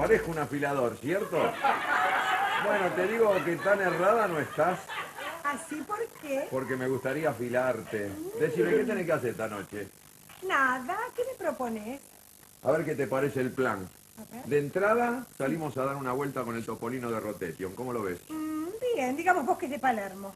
Parezco un afilador, ¿cierto? Bueno, te digo que tan errada no estás. ¿Así ¿Ah, por qué? Porque me gustaría afilarte. Decime, ¿qué tenés que hacer esta noche? Nada, ¿qué me propones? A ver qué te parece el plan. De entrada, salimos a dar una vuelta con el topolino de Rotetion. ¿Cómo lo ves? digamos Bosques de Palermo.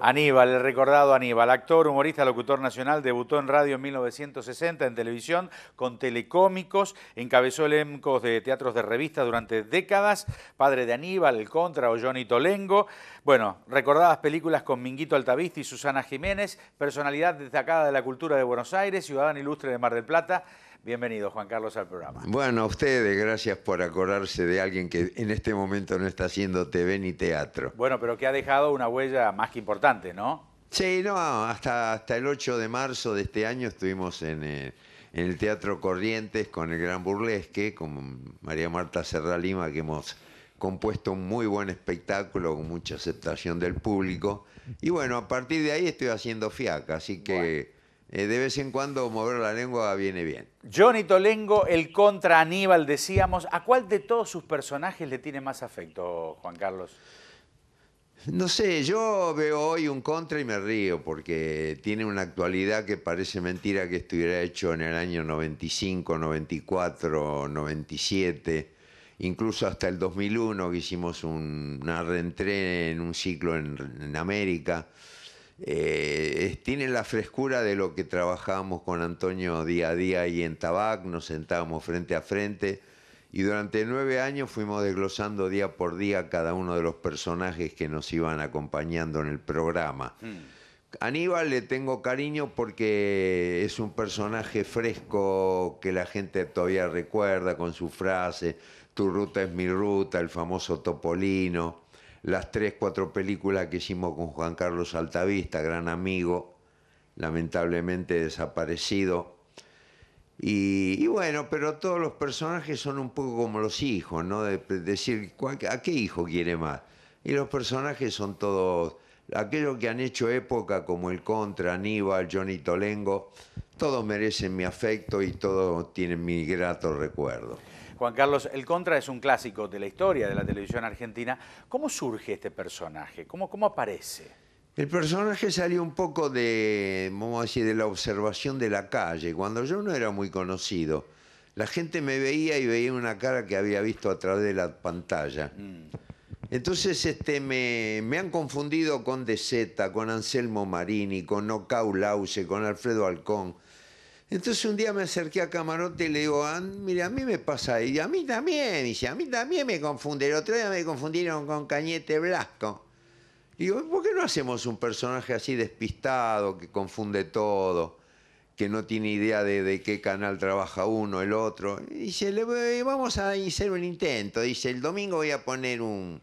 Aníbal, el recordado Aníbal, actor, humorista, locutor nacional, debutó en radio en 1960, en televisión, con telecómicos, encabezó elencos de teatros de revistas durante décadas, padre de Aníbal, El Contra o Johnny Tolengo. Bueno, recordadas películas con Minguito Altavista y Susana Jiménez, personalidad destacada de la cultura de Buenos Aires, ciudadana ilustre de Mar del Plata. Bienvenido, Juan Carlos, al programa. Bueno, a ustedes, gracias por acordarse de alguien que en este momento no está haciendo TV ni teatro. Bueno, pero que ha dejado una huella más que importante, ¿no? Sí, no, hasta, hasta el 8 de marzo de este año estuvimos eh, en, el Teatro Corrientes con el Gran Burlesque, con María Marta Serra Lima, que hemos compuesto un muy buen espectáculo con mucha aceptación del público. Y bueno, a partir de ahí estoy haciendo fiaca, así que eh, de vez en cuando mover la lengua viene bien. Johnny Tolengo, el contra Aníbal, decíamos. ¿A cuál de todos sus personajes le tiene más afecto, Juan Carlos? No sé, yo veo hoy un contra y me río porque tiene una actualidad que parece mentira que estuviera hecho en el año 95, 94, 97, incluso hasta el 2001 que hicimos una reentré en un ciclo en América. Eh, tiene la frescura de lo que trabajábamos con Antonio día a día y en Tabac, nos sentábamos frente a frente y durante nueve años fuimos desglosando día por día cada uno de los personajes que nos iban acompañando en el programa. Mm. Aníbal le tengo cariño porque es un personaje fresco que la gente todavía recuerda con su frase, tu ruta es mi ruta, el famoso Topolino las tres, cuatro películas que hicimos con Juan Carlos Altavista, gran amigo, lamentablemente desaparecido. Y, bueno, pero todos los personajes son un poco como los hijos, ¿no? De, decir, ¿a qué hijo quiere más? Y los personajes son todos, aquellos que han hecho época, como el Contra, Aníbal, Johnny Tolengo, todos merecen mi afecto y todos tienen mi grato recuerdo. Juan Carlos, el Contra es un clásico de la historia de la televisión argentina. ¿Cómo surge este personaje? ¿Cómo, cómo aparece? El personaje salió un poco de, vamos a decir, de la observación de la calle. Cuando yo no era muy conocido, la gente me veía y veía una cara que había visto a través de la pantalla. Mm. Entonces este, me, han confundido con De Zeta, con Anselmo Marini, con Nocau Lause, con Alfredo Alcón. Entonces un día me acerqué a Camarote y le digo, mire, mira, a mí me pasa, y a mí también, y dice, a mí también me confunde. El otro día me confundieron con Cañete Blasco. digo, ¿por qué no hacemos un personaje así despistado, que confunde todo, que no tiene idea de, de qué canal trabaja uno, el otro? Y dice, le, eh, vamos a hacer un intento, dice, el domingo voy a poner un,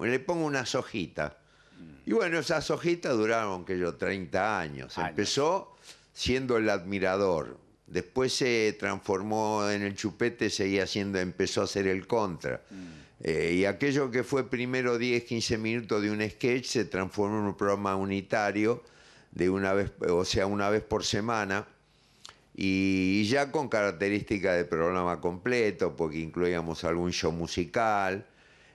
le pongo unas sojita mm. Y bueno, esas hojitas duraron, que yo, 30 años. Empezó siendo el admirador. Después se transformó en el chupete, seguía siendo, empezó a ser el contra. Mm. Eh, y aquello que fue primero 10, 15 minutos de un sketch se transformó en un programa unitario, de una vez, o sea, una vez por semana, y, y ya con características de programa completo, porque incluíamos algún show musical,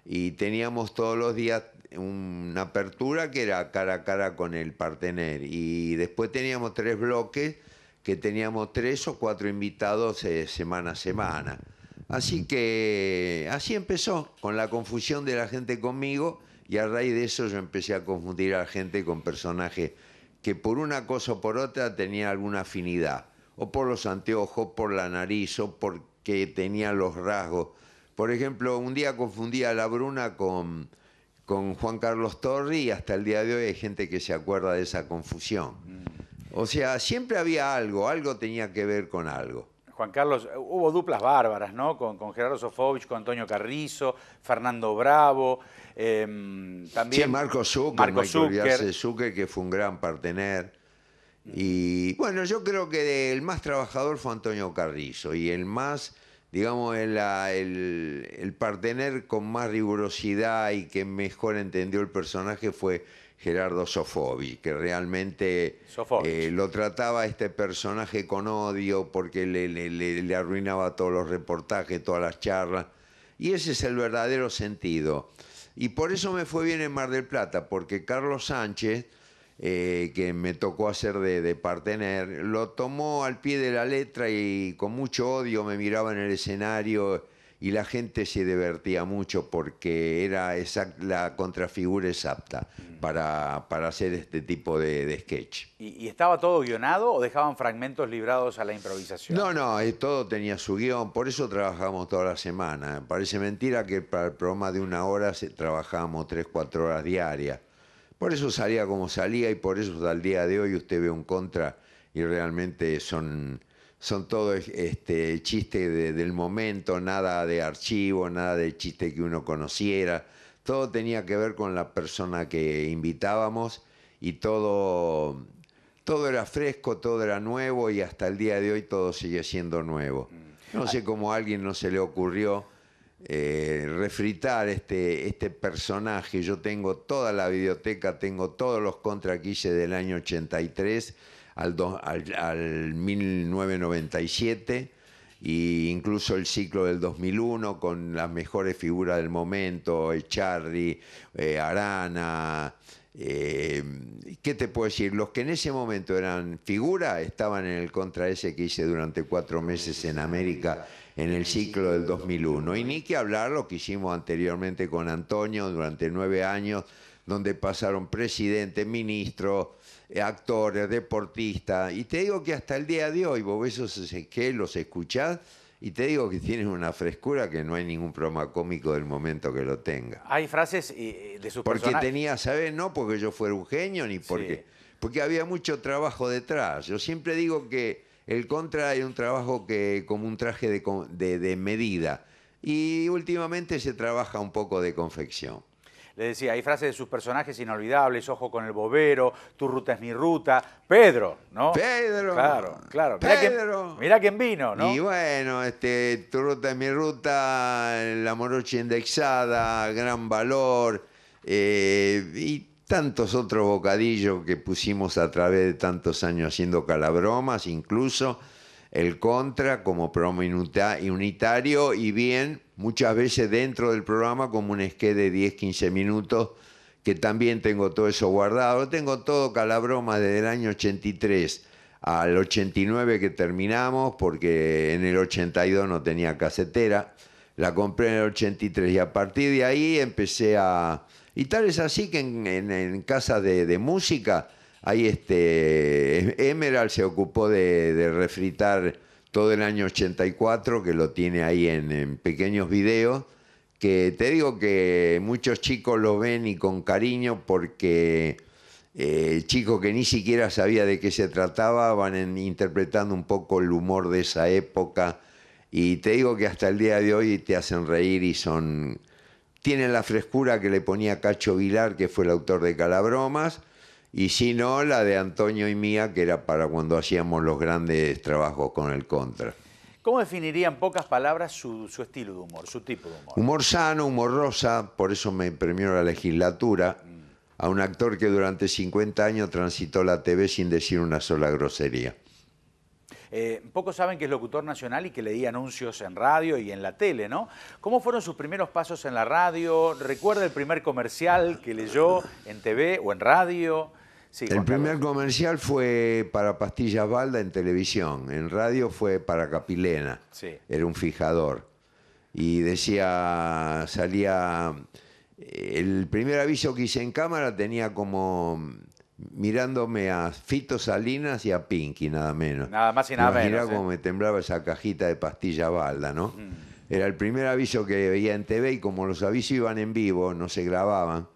y teníamos todos los días una apertura que era cara a cara con el partener y después teníamos tres bloques que teníamos tres o cuatro invitados eh, semana a semana. Así que así empezó, con la confusión de la gente conmigo y a raíz de eso yo empecé a confundir a la gente con personajes que por una cosa o por otra tenía alguna afinidad, o por los anteojos, por la nariz, o porque tenía los rasgos. Por ejemplo, un día confundí a la Bruna con, con Juan Carlos Torri y hasta el día de hoy hay gente que se acuerda de esa confusión. Mm. O sea, siempre había algo, algo tenía que ver con algo. Juan Carlos, eh, hubo duplas bárbaras, ¿no? Con, con Gerardo Sofovich, con Antonio Carrizo, Fernando Bravo, em, también... Sí, Marco Zucker, Marco que fue un gran partener. Mm. Y bueno, yo creo que el más trabajador fue Antonio Carrizo y el más digamos, el, partener con más rigurosidad y que mejor entendió el personaje fue Gerardo Sofobi, que realmente eh, lo trataba este personaje con odio porque le arruinaba todos los reportajes, todas las charlas. Y ese es el verdadero sentido. Y por eso me fue bien en Mar del Plata, porque Carlos Sánchez eh, que me tocó hacer de, de, partener, lo tomó al pie de la letra y con mucho odio me miraba en el escenario y la gente se divertía mucho porque era la contrafigura exacta para, para hacer este tipo de, sketch. ¿Y, estaba todo guionado o dejaban fragmentos librados a la improvisación? No, no, eh, todo tenía su guión, por eso trabajábamos toda la semana. Parece mentira que para el programa de una hora trabajábamos tres, cuatro horas diarias por eso salía como salía y por eso el día de hoy usted ve un contra y realmente son, son todo este, chiste del momento, nada de archivo, nada de chiste que uno conociera. Todo tenía que ver con la persona que invitábamos y todo, todo era fresco, todo era nuevo y hasta el día de hoy todo sigue siendo nuevo. No sé ah. cómo a alguien no se le ocurrió eh, refritar este, este personaje. Yo tengo toda la biblioteca, tengo todos los hice del año 83 al, al, 1997 e incluso el ciclo del 2001 con las mejores figuras del momento, el eh, eh, Arana, eh, ¿qué te puedo decir? Los que en ese momento eran figura estaban en el contra ese que hice durante cuatro meses en América en el ciclo del 2001. Y ni que hablar lo que hicimos anteriormente con Antonio durante nueve años, donde pasaron presidente, ministro, eh, actores, deportistas. Y te digo que hasta el día de hoy, vos esos que los escuchás, y te digo que tienes una frescura que no hay ningún programa cómico del momento que lo tenga. Hay frases eh, de sus Porque tenía, ¿sabes? No porque yo fuera un genio ni porque... Porque había mucho trabajo detrás. Yo siempre digo que el contra hay un trabajo que como un traje de, medida. Y últimamente se trabaja un poco de confección. Le decía, hay frases de sus personajes inolvidables, ojo con el bobero, tu ruta es mi ruta, Pedro, ¿no? Pedro. Claro, claro. Mirá Pedro. quién vino, ¿no? Y bueno, este, tu ruta es mi ruta, la morocha indexada, gran valor, eh, tantos otros bocadillos que pusimos a través de tantos años haciendo calabromas, incluso el contra como programa unitario y bien muchas veces dentro del programa como un esqué de 10-15 minutos que también tengo todo eso guardado. Tengo todo calabroma desde el año 83 al 89 que terminamos porque en el 82 no tenía casetera. La compré en el 83 y a partir de ahí empecé a, y tal es así que en, casa de, música, ahí este, Emerald se ocupó de, refritar todo el año 84, que lo tiene ahí en, pequeños videos, que te digo que muchos chicos lo ven y con cariño porque el eh, chico que ni siquiera sabía de qué se trataba, van interpretando un poco el humor de esa época. Y te digo que hasta el día de hoy te hacen reír y son tiene la frescura que le ponía Cacho Vilar, que fue el autor de Calabromas, y si no, la de Antonio y mía, que era para cuando hacíamos los grandes trabajos con el contra. ¿Cómo definiría en pocas palabras su, su estilo de humor, su tipo de humor? Humor sano, humor rosa, por eso me premió la legislatura a un actor que durante 50 años transitó la TV sin decir una sola grosería. Eh, pocos saben que es locutor nacional y que leía anuncios en radio y en la tele, ¿no? ¿Cómo fueron sus primeros pasos en la radio? ¿Recuerda el primer comercial que leyó en TV o en radio? el primer comercial fue para Pastillas Balda en televisión, en radio fue para Capilena, sí. era un fijador. Y decía, salía, eh, el primer aviso que hice en cámara tenía como mirándome a Fito Salinas y a Pinky, nada menos. Nada más y nada menos. ¿eh? cómo me temblaba esa cajita de pastilla balda, ¿no? Mm. Era el primer aviso que veía en TV y como los avisos iban en vivo, no se grababan,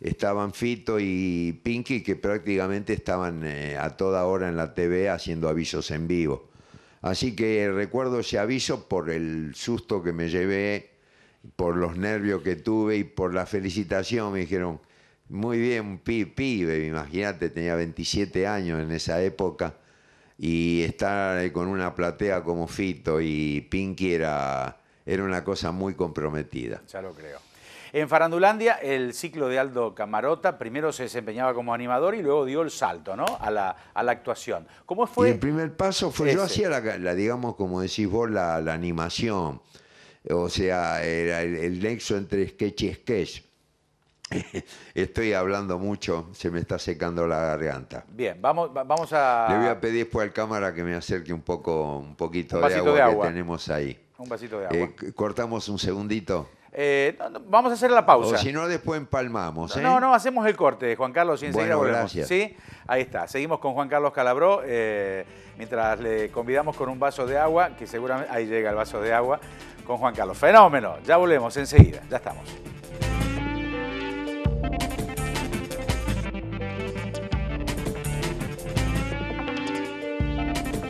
estaban Fito y Pinky que prácticamente estaban eh, a toda hora en la TV haciendo avisos en vivo. Así que recuerdo ese aviso por el susto que me llevé, por los nervios que tuve y por la felicitación. Me dijeron, muy bien, pibe, imagínate, tenía 27 años en esa época y estar con una platea como Fito y Pinky era, era una cosa muy comprometida. Ya lo creo. En Farandulandia, el ciclo de Aldo Camarota, primero se desempeñaba como animador y luego dio el salto ¿no? a, la, a la actuación. ¿Cómo fue? el primer paso fue, yo hacía la, digamos, como decís vos, la, animación. O sea, era el, el nexo entre sketch y sketch. Estoy hablando mucho, se me está secando la garganta. Bien, vamos, vamos a. Le voy a pedir después al cámara que me acerque un poco, un poquito de, agua que tenemos ahí. Un vasito de agua. Eh, cortamos un segundito. Eh, vamos a hacer la pausa. O si no, después empalmamos. No, ¿eh? no, hacemos el corte, Juan Carlos, y enseguida volvemos. ¿Sí? Ahí está. Seguimos con Juan Carlos Calabró, mientras le convidamos con un vaso de agua, que seguramente ahí llega el vaso de agua, con Juan Carlos. Fenómeno, ya volvemos enseguida, ya estamos.